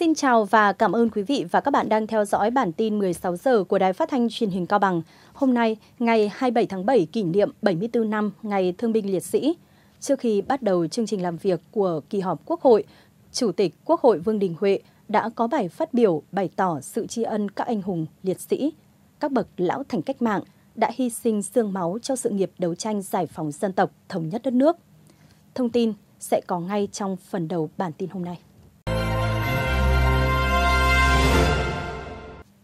Xin chào và cảm ơn quý vị và các bạn đang theo dõi bản tin 16 giờ của Đài Phát thanh Truyền hình Cao Bằng. Hôm nay, ngày 27 tháng 7 kỷ niệm 74 năm Ngày Thương binh Liệt sĩ. Trước khi bắt đầu chương trình làm việc của kỳ họp Quốc hội, Chủ tịch Quốc hội Vương Đình Huệ đã có bài phát biểu bày tỏ sự tri ân các anh hùng, liệt sĩ, các bậc lão thành cách mạng đã hy sinh xương máu cho sự nghiệp đấu tranh giải phóng dân tộc, thống nhất đất nước. Thông tin sẽ có ngay trong phần đầu bản tin hôm nay.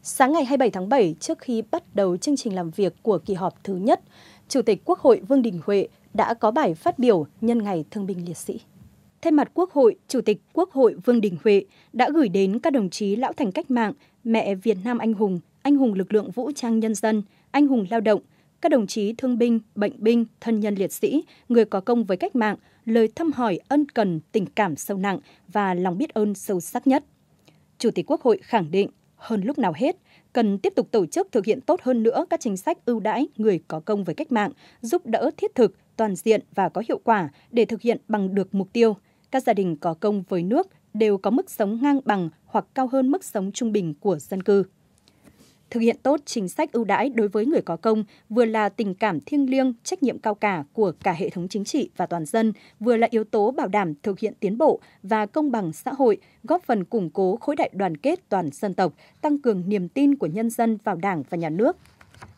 Sáng ngày 27 tháng 7, trước khi bắt đầu chương trình làm việc của kỳ họp thứ nhất, Chủ tịch Quốc hội Vương Đình Huệ đã có bài phát biểu nhân ngày Thương binh Liệt sĩ. Thay mặt Quốc hội, Chủ tịch Quốc hội Vương Đình Huệ đã gửi đến các đồng chí lão thành cách mạng, mẹ Việt Nam anh hùng, anh hùng lực lượng vũ trang nhân dân, anh hùng lao động, các đồng chí thương binh, bệnh binh, thân nhân liệt sĩ, người có công với cách mạng, lời thăm hỏi ân cần, tình cảm sâu nặng và lòng biết ơn sâu sắc nhất. Chủ tịch Quốc hội khẳng định hơn lúc nào hết cần tiếp tục tổ chức thực hiện tốt hơn nữa các chính sách ưu đãi người có công với cách mạng, giúp đỡ thiết thực, toàn diện và có hiệu quả để thực hiện bằng được mục tiêu. Các gia đình có công với nước đều có mức sống ngang bằng hoặc cao hơn mức sống trung bình của dân cư thực hiện tốt chính sách ưu đãi đối với người có công vừa là tình cảm thiêng liêng, trách nhiệm cao cả của cả hệ thống chính trị và toàn dân, vừa là yếu tố bảo đảm thực hiện tiến bộ và công bằng xã hội, góp phần củng cố khối đại đoàn kết toàn dân tộc, tăng cường niềm tin của nhân dân vào Đảng và nhà nước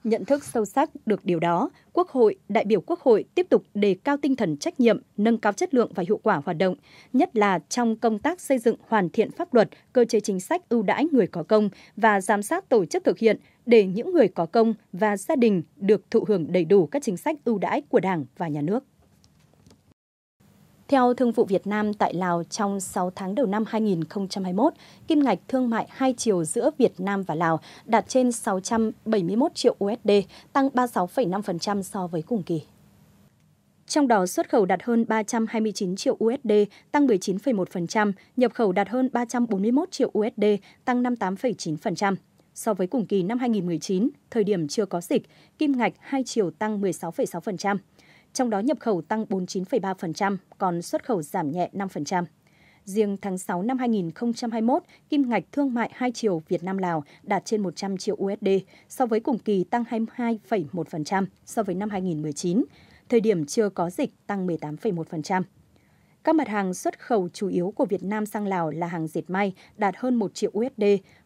Nhận thức sâu sắc được điều đó, Quốc hội, đại biểu Quốc hội tiếp tục đề cao tinh thần trách nhiệm, nâng cao chất lượng và hiệu quả hoạt động, nhất là trong công tác xây dựng hoàn thiện pháp luật, cơ chế chính sách ưu đãi người có công và giám sát tổ chức thực hiện để những người có công và gia đình được thụ hưởng đầy đủ các chính sách ưu đãi của Đảng và Nhà nước. Theo Thương vụ Việt Nam tại Lào trong 6 tháng đầu năm 2021, kim ngạch thương mại hai chiều giữa Việt Nam và Lào đạt trên 671 triệu USD, tăng 36,5% so với cùng kỳ trong đó xuất khẩu đạt hơn 329 triệu USD, tăng 19,1%, nhập khẩu đạt hơn 341 triệu USD, tăng 58,9%. So với cùng kỳ năm 2019, thời điểm chưa có dịch, kim ngạch hai chiều tăng 16,6% trong đó nhập khẩu tăng 49,3%, còn xuất khẩu giảm nhẹ 5%. Riêng tháng 6 năm 2021, kim ngạch thương mại hai chiều Việt Nam Lào đạt trên 100 triệu USD, so với cùng kỳ tăng 22,1% so với năm 2019, thời điểm chưa có dịch tăng 18,1%. Các mặt hàng xuất khẩu chủ yếu của Việt Nam sang Lào là hàng dệt may đạt hơn 1 triệu USD,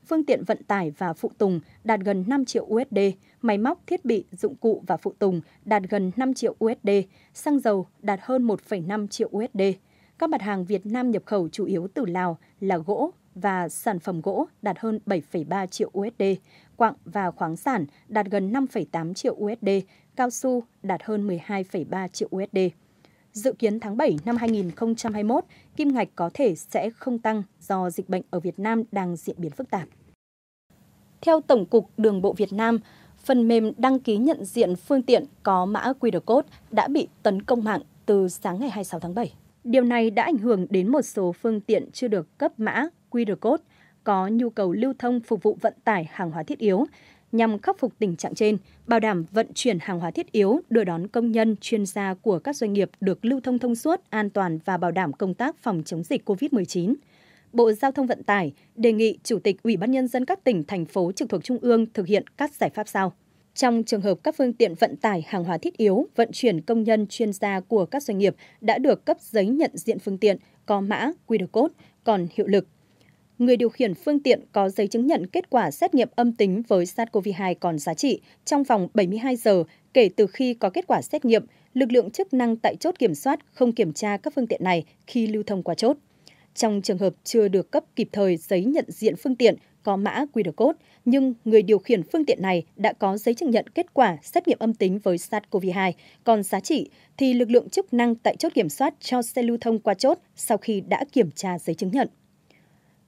phương tiện vận tải và phụ tùng đạt gần 5 triệu USD, máy móc, thiết bị, dụng cụ và phụ tùng đạt gần 5 triệu USD, xăng dầu đạt hơn 1,5 triệu USD. Các mặt hàng Việt Nam nhập khẩu chủ yếu từ Lào là gỗ và sản phẩm gỗ đạt hơn 7,3 triệu USD, quặng và khoáng sản đạt gần 5,8 triệu USD, cao su đạt hơn 12,3 triệu USD. Dự kiến tháng 7 năm 2021, kim ngạch có thể sẽ không tăng do dịch bệnh ở Việt Nam đang diễn biến phức tạp. Theo Tổng cục Đường bộ Việt Nam, phần mềm đăng ký nhận diện phương tiện có mã QR code đã bị tấn công mạng từ sáng ngày 26 tháng 7. Điều này đã ảnh hưởng đến một số phương tiện chưa được cấp mã QR code có nhu cầu lưu thông phục vụ vận tải hàng hóa thiết yếu, nhằm khắc phục tình trạng trên, bảo đảm vận chuyển hàng hóa thiết yếu, đưa đón công nhân, chuyên gia của các doanh nghiệp được lưu thông thông suốt, an toàn và bảo đảm công tác phòng chống dịch COVID-19. Bộ Giao thông Vận tải đề nghị Chủ tịch Ủy ban Nhân dân các tỉnh, thành phố trực thuộc Trung ương thực hiện các giải pháp sau. Trong trường hợp các phương tiện vận tải hàng hóa thiết yếu, vận chuyển công nhân chuyên gia của các doanh nghiệp đã được cấp giấy nhận diện phương tiện có mã QR code còn hiệu lực người điều khiển phương tiện có giấy chứng nhận kết quả xét nghiệm âm tính với SARS-CoV-2 còn giá trị trong vòng 72 giờ kể từ khi có kết quả xét nghiệm, lực lượng chức năng tại chốt kiểm soát không kiểm tra các phương tiện này khi lưu thông qua chốt. Trong trường hợp chưa được cấp kịp thời giấy nhận diện phương tiện có mã QR code, nhưng người điều khiển phương tiện này đã có giấy chứng nhận kết quả xét nghiệm âm tính với SARS-CoV-2 còn giá trị, thì lực lượng chức năng tại chốt kiểm soát cho xe lưu thông qua chốt sau khi đã kiểm tra giấy chứng nhận.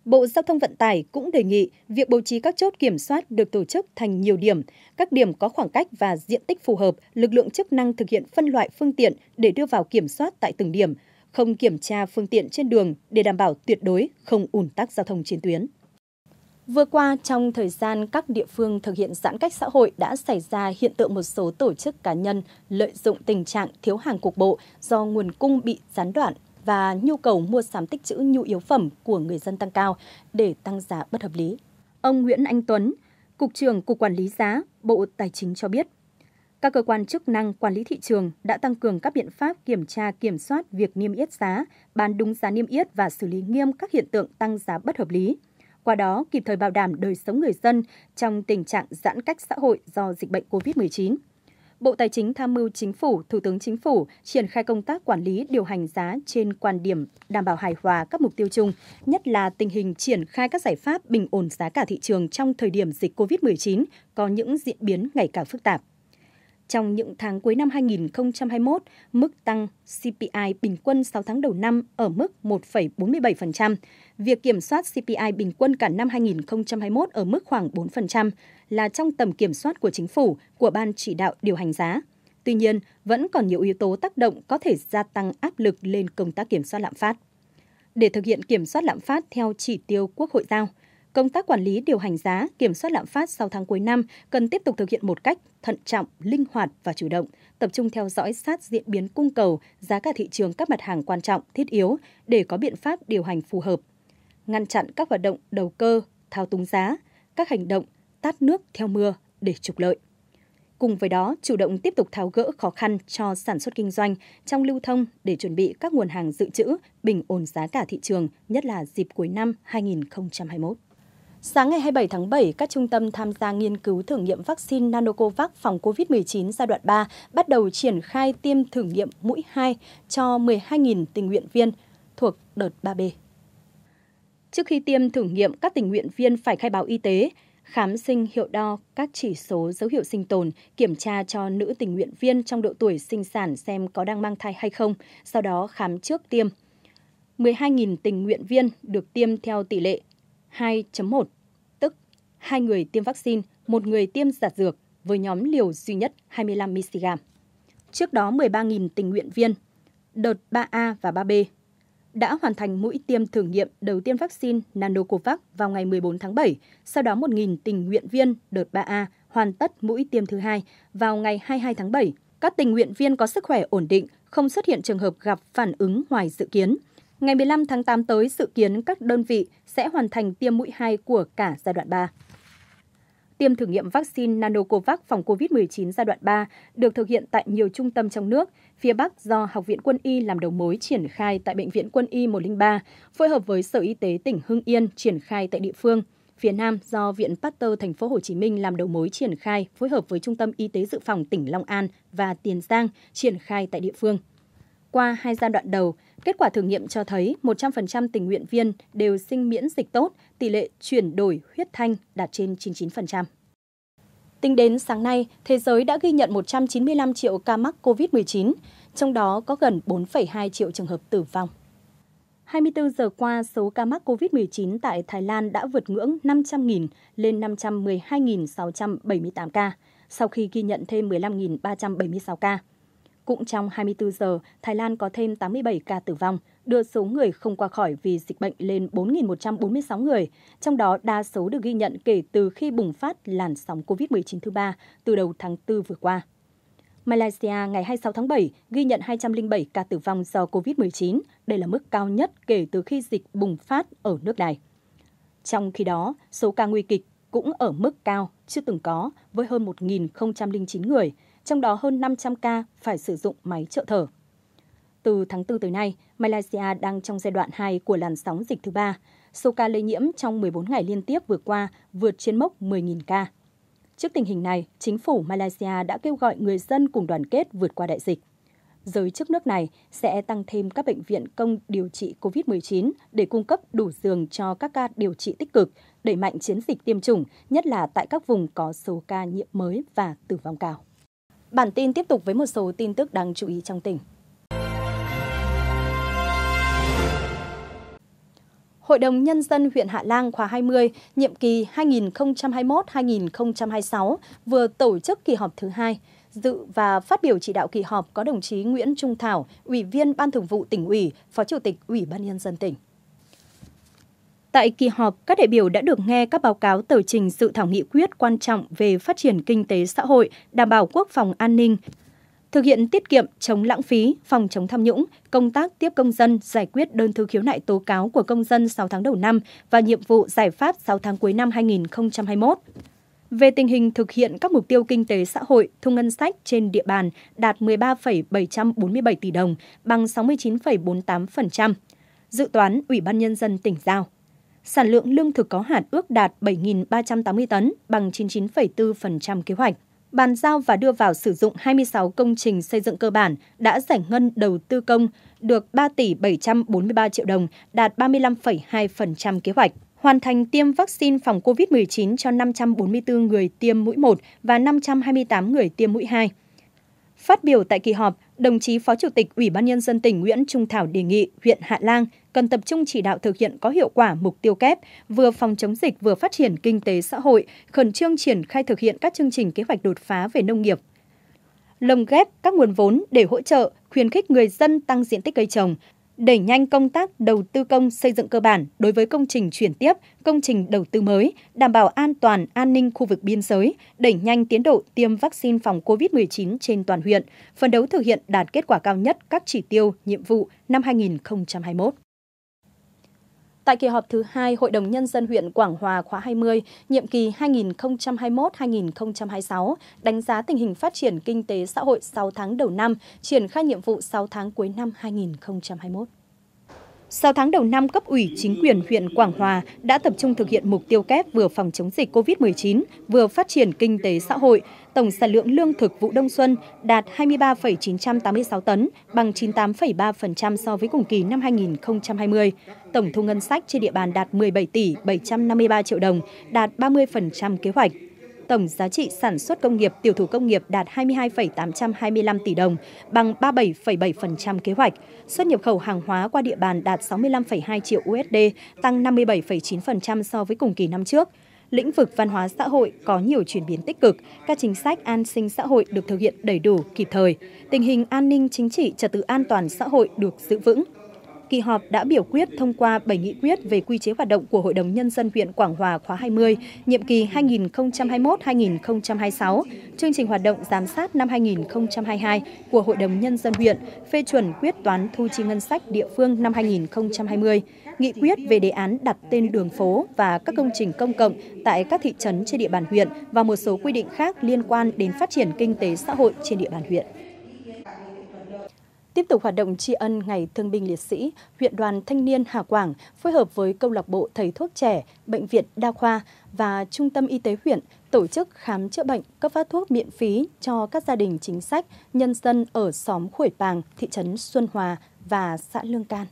Bộ Giao thông Vận tải cũng đề nghị việc bố trí các chốt kiểm soát được tổ chức thành nhiều điểm, các điểm có khoảng cách và diện tích phù hợp, lực lượng chức năng thực hiện phân loại phương tiện để đưa vào kiểm soát tại từng điểm, không kiểm tra phương tiện trên đường để đảm bảo tuyệt đối không ủn tắc giao thông trên tuyến. Vừa qua, trong thời gian các địa phương thực hiện giãn cách xã hội đã xảy ra hiện tượng một số tổ chức cá nhân lợi dụng tình trạng thiếu hàng cục bộ do nguồn cung bị gián đoạn và nhu cầu mua sắm tích trữ nhu yếu phẩm của người dân tăng cao để tăng giá bất hợp lý. Ông Nguyễn Anh Tuấn, Cục trưởng Cục Quản lý Giá, Bộ Tài chính cho biết, các cơ quan chức năng quản lý thị trường đã tăng cường các biện pháp kiểm tra kiểm soát việc niêm yết giá, bán đúng giá niêm yết và xử lý nghiêm các hiện tượng tăng giá bất hợp lý. Qua đó, kịp thời bảo đảm đời sống người dân trong tình trạng giãn cách xã hội do dịch bệnh COVID-19. Bộ Tài chính tham mưu Chính phủ, Thủ tướng Chính phủ triển khai công tác quản lý điều hành giá trên quan điểm đảm bảo hài hòa các mục tiêu chung, nhất là tình hình triển khai các giải pháp bình ổn giá cả thị trường trong thời điểm dịch COVID-19 có những diễn biến ngày càng phức tạp. Trong những tháng cuối năm 2021, mức tăng CPI bình quân 6 tháng đầu năm ở mức 1,47%. Việc kiểm soát CPI bình quân cả năm 2021 ở mức khoảng 4% là trong tầm kiểm soát của chính phủ, của Ban chỉ đạo điều hành giá. Tuy nhiên, vẫn còn nhiều yếu tố tác động có thể gia tăng áp lực lên công tác kiểm soát lạm phát. Để thực hiện kiểm soát lạm phát theo chỉ tiêu Quốc hội giao – Công tác quản lý điều hành giá, kiểm soát lạm phát sau tháng cuối năm cần tiếp tục thực hiện một cách thận trọng, linh hoạt và chủ động, tập trung theo dõi sát diễn biến cung cầu, giá cả thị trường các mặt hàng quan trọng, thiết yếu để có biện pháp điều hành phù hợp. Ngăn chặn các hoạt động đầu cơ, thao túng giá, các hành động tát nước theo mưa để trục lợi. Cùng với đó, chủ động tiếp tục tháo gỡ khó khăn cho sản xuất kinh doanh trong lưu thông để chuẩn bị các nguồn hàng dự trữ bình ổn giá cả thị trường, nhất là dịp cuối năm 2021. Sáng ngày 27 tháng 7, các trung tâm tham gia nghiên cứu thử nghiệm vaccine Nanocovax phòng COVID-19 giai đoạn 3 bắt đầu triển khai tiêm thử nghiệm mũi 2 cho 12.000 tình nguyện viên thuộc đợt 3B. Trước khi tiêm thử nghiệm, các tình nguyện viên phải khai báo y tế, khám sinh hiệu đo các chỉ số dấu hiệu sinh tồn, kiểm tra cho nữ tình nguyện viên trong độ tuổi sinh sản xem có đang mang thai hay không, sau đó khám trước tiêm. 12.000 tình nguyện viên được tiêm theo tỷ lệ 2.1, tức hai người tiêm vaccine, một người tiêm giả dược với nhóm liều duy nhất 25 mg. Trước đó 13.000 tình nguyện viên, đợt 3A và 3B, đã hoàn thành mũi tiêm thử nghiệm đầu tiên vaccine Nanocovax vào ngày 14 tháng 7, sau đó 1.000 tình nguyện viên đợt 3A hoàn tất mũi tiêm thứ hai vào ngày 22 tháng 7. Các tình nguyện viên có sức khỏe ổn định, không xuất hiện trường hợp gặp phản ứng ngoài dự kiến. Ngày 15 tháng 8 tới, sự kiến các đơn vị sẽ hoàn thành tiêm mũi 2 của cả giai đoạn 3. Tiêm thử nghiệm vaccine Nanocovax phòng COVID-19 giai đoạn 3 được thực hiện tại nhiều trung tâm trong nước. Phía Bắc do Học viện Quân y làm đầu mối triển khai tại Bệnh viện Quân y 103, phối hợp với Sở Y tế tỉnh Hưng Yên triển khai tại địa phương. Phía Nam do Viện Pasteur Thành phố Hồ Chí Minh làm đầu mối triển khai, phối hợp với Trung tâm Y tế Dự phòng tỉnh Long An và Tiền Giang triển khai tại địa phương. Qua hai giai đoạn đầu, kết quả thử nghiệm cho thấy 100% tình nguyện viên đều sinh miễn dịch tốt, tỷ lệ chuyển đổi huyết thanh đạt trên 99%. Tính đến sáng nay, thế giới đã ghi nhận 195 triệu ca mắc COVID-19, trong đó có gần 4,2 triệu trường hợp tử vong. 24 giờ qua, số ca mắc COVID-19 tại Thái Lan đã vượt ngưỡng 500.000 lên 512.678 ca, sau khi ghi nhận thêm 15.376 ca. Cũng trong 24 giờ, Thái Lan có thêm 87 ca tử vong, đưa số người không qua khỏi vì dịch bệnh lên 4.146 người, trong đó đa số được ghi nhận kể từ khi bùng phát làn sóng COVID-19 thứ ba từ đầu tháng 4 vừa qua. Malaysia ngày 26 tháng 7 ghi nhận 207 ca tử vong do COVID-19. Đây là mức cao nhất kể từ khi dịch bùng phát ở nước này. Trong khi đó, số ca nguy kịch cũng ở mức cao chưa từng có với hơn 1.009 người, trong đó hơn 500 ca phải sử dụng máy trợ thở. Từ tháng 4 tới nay, Malaysia đang trong giai đoạn 2 của làn sóng dịch thứ ba. Số ca lây nhiễm trong 14 ngày liên tiếp vừa qua vượt trên mốc 10.000 ca. Trước tình hình này, chính phủ Malaysia đã kêu gọi người dân cùng đoàn kết vượt qua đại dịch. Giới chức nước này sẽ tăng thêm các bệnh viện công điều trị COVID-19 để cung cấp đủ giường cho các ca điều trị tích cực, đẩy mạnh chiến dịch tiêm chủng, nhất là tại các vùng có số ca nhiễm mới và tử vong cao. Bản tin tiếp tục với một số tin tức đáng chú ý trong tỉnh. Hội đồng Nhân dân huyện Hạ Lang khóa 20, nhiệm kỳ 2021-2026 vừa tổ chức kỳ họp thứ hai. Dự và phát biểu chỉ đạo kỳ họp có đồng chí Nguyễn Trung Thảo, Ủy viên Ban Thường vụ tỉnh ủy, Phó Chủ tịch Ủy ban Nhân dân tỉnh. Tại kỳ họp, các đại biểu đã được nghe các báo cáo tờ trình sự thảo nghị quyết quan trọng về phát triển kinh tế xã hội, đảm bảo quốc phòng an ninh, thực hiện tiết kiệm, chống lãng phí, phòng chống tham nhũng, công tác tiếp công dân, giải quyết đơn thư khiếu nại tố cáo của công dân 6 tháng đầu năm và nhiệm vụ giải pháp 6 tháng cuối năm 2021. Về tình hình thực hiện các mục tiêu kinh tế xã hội, thu ngân sách trên địa bàn đạt 13,747 tỷ đồng, bằng 69,48%. Dự toán Ủy ban Nhân dân tỉnh giao sản lượng lương thực có hạt ước đạt 7.380 tấn, bằng 99,4% kế hoạch. Bàn giao và đưa vào sử dụng 26 công trình xây dựng cơ bản đã giải ngân đầu tư công được 3 tỷ 743 triệu đồng, đạt 35,2% kế hoạch hoàn thành tiêm vaccine phòng COVID-19 cho 544 người tiêm mũi 1 và 528 người tiêm mũi 2. Phát biểu tại kỳ họp, đồng chí Phó Chủ tịch Ủy ban Nhân dân tỉnh Nguyễn Trung Thảo đề nghị huyện Hạ Lang cần tập trung chỉ đạo thực hiện có hiệu quả mục tiêu kép, vừa phòng chống dịch vừa phát triển kinh tế xã hội, khẩn trương triển khai thực hiện các chương trình kế hoạch đột phá về nông nghiệp, lồng ghép các nguồn vốn để hỗ trợ, khuyến khích người dân tăng diện tích cây trồng, đẩy nhanh công tác đầu tư công xây dựng cơ bản đối với công trình chuyển tiếp, công trình đầu tư mới, đảm bảo an toàn, an ninh khu vực biên giới, đẩy nhanh tiến độ tiêm vaccine phòng COVID-19 trên toàn huyện, phấn đấu thực hiện đạt kết quả cao nhất các chỉ tiêu, nhiệm vụ năm 2021. Tại kỳ họp thứ hai Hội đồng Nhân dân huyện Quảng Hòa khóa 20, nhiệm kỳ 2021-2026, đánh giá tình hình phát triển kinh tế xã hội 6 tháng đầu năm, triển khai nhiệm vụ 6 tháng cuối năm 2021. 6 tháng đầu năm, cấp ủy chính quyền huyện Quảng Hòa đã tập trung thực hiện mục tiêu kép vừa phòng chống dịch COVID-19, vừa phát triển kinh tế xã hội. Tổng sản lượng lương thực vụ đông xuân đạt 23,986 tấn, bằng 98,3% so với cùng kỳ năm 2020. Tổng thu ngân sách trên địa bàn đạt 17 tỷ 753 triệu đồng, đạt 30% kế hoạch tổng giá trị sản xuất công nghiệp, tiểu thủ công nghiệp đạt 22,825 tỷ đồng, bằng 37,7% kế hoạch. Xuất nhập khẩu hàng hóa qua địa bàn đạt 65,2 triệu USD, tăng 57,9% so với cùng kỳ năm trước. Lĩnh vực văn hóa xã hội có nhiều chuyển biến tích cực, các chính sách an sinh xã hội được thực hiện đầy đủ, kịp thời. Tình hình an ninh chính trị, trật tự an toàn xã hội được giữ vững, kỳ họp đã biểu quyết thông qua 7 nghị quyết về quy chế hoạt động của Hội đồng Nhân dân huyện Quảng Hòa khóa 20, nhiệm kỳ 2021-2026, chương trình hoạt động giám sát năm 2022 của Hội đồng Nhân dân huyện, phê chuẩn quyết toán thu chi ngân sách địa phương năm 2020, nghị quyết về đề án đặt tên đường phố và các công trình công cộng tại các thị trấn trên địa bàn huyện và một số quy định khác liên quan đến phát triển kinh tế xã hội trên địa bàn huyện tiếp tục hoạt động tri ân Ngày Thương binh Liệt sĩ, huyện đoàn Thanh niên Hà Quảng phối hợp với câu lạc bộ thầy thuốc trẻ, bệnh viện đa khoa và trung tâm y tế huyện tổ chức khám chữa bệnh, cấp phát thuốc miễn phí cho các gia đình chính sách, nhân dân ở xóm Khuổi Pàng, thị trấn Xuân Hòa và xã Lương Can.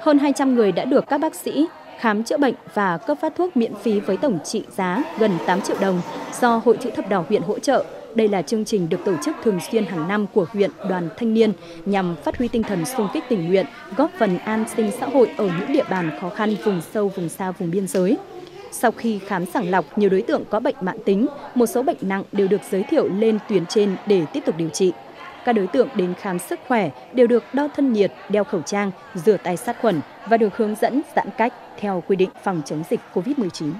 Hơn 200 người đã được các bác sĩ khám chữa bệnh và cấp phát thuốc miễn phí với tổng trị giá gần 8 triệu đồng do Hội chữ thập đỏ huyện hỗ trợ đây là chương trình được tổ chức thường xuyên hàng năm của huyện đoàn thanh niên nhằm phát huy tinh thần xung kích tình nguyện, góp phần an sinh xã hội ở những địa bàn khó khăn vùng sâu, vùng xa, vùng biên giới. Sau khi khám sàng lọc, nhiều đối tượng có bệnh mạng tính, một số bệnh nặng đều được giới thiệu lên tuyến trên để tiếp tục điều trị. Các đối tượng đến khám sức khỏe đều được đo thân nhiệt, đeo khẩu trang, rửa tay sát khuẩn và được hướng dẫn giãn cách theo quy định phòng chống dịch COVID-19.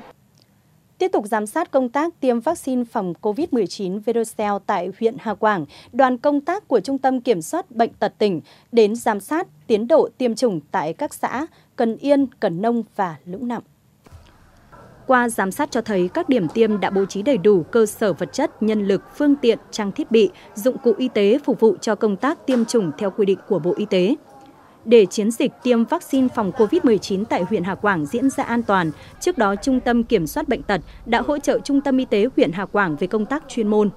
Tiếp tục giám sát công tác tiêm vaccine phòng COVID-19 Verocell tại huyện Hà Quảng, đoàn công tác của Trung tâm Kiểm soát Bệnh tật tỉnh đến giám sát tiến độ tiêm chủng tại các xã Cần Yên, Cần Nông và Lũng Nặng. Qua giám sát cho thấy các điểm tiêm đã bố trí đầy đủ cơ sở vật chất, nhân lực, phương tiện, trang thiết bị, dụng cụ y tế phục vụ cho công tác tiêm chủng theo quy định của Bộ Y tế để chiến dịch tiêm vaccine phòng COVID-19 tại huyện Hà Quảng diễn ra an toàn. Trước đó, Trung tâm Kiểm soát Bệnh tật đã hỗ trợ Trung tâm Y tế huyện Hà Quảng về công tác chuyên môn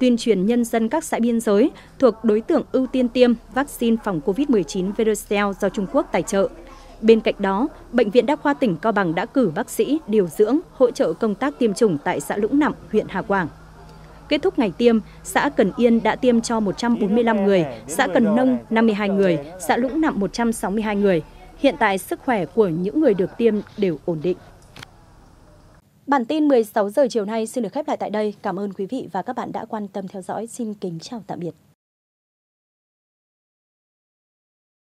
tuyên truyền nhân dân các xã biên giới thuộc đối tượng ưu tiên tiêm vaccine phòng COVID-19 Verocell do Trung Quốc tài trợ. Bên cạnh đó, Bệnh viện Đa khoa tỉnh Cao Bằng đã cử bác sĩ, điều dưỡng, hỗ trợ công tác tiêm chủng tại xã Lũng Nặng, huyện Hà Quảng. Kết thúc ngày tiêm, xã Cần Yên đã tiêm cho 145 người, xã Cần Nông 52 người, xã Lũng Nặng 162 người. Hiện tại sức khỏe của những người được tiêm đều ổn định. Bản tin 16 giờ chiều nay xin được khép lại tại đây. Cảm ơn quý vị và các bạn đã quan tâm theo dõi. Xin kính chào tạm biệt.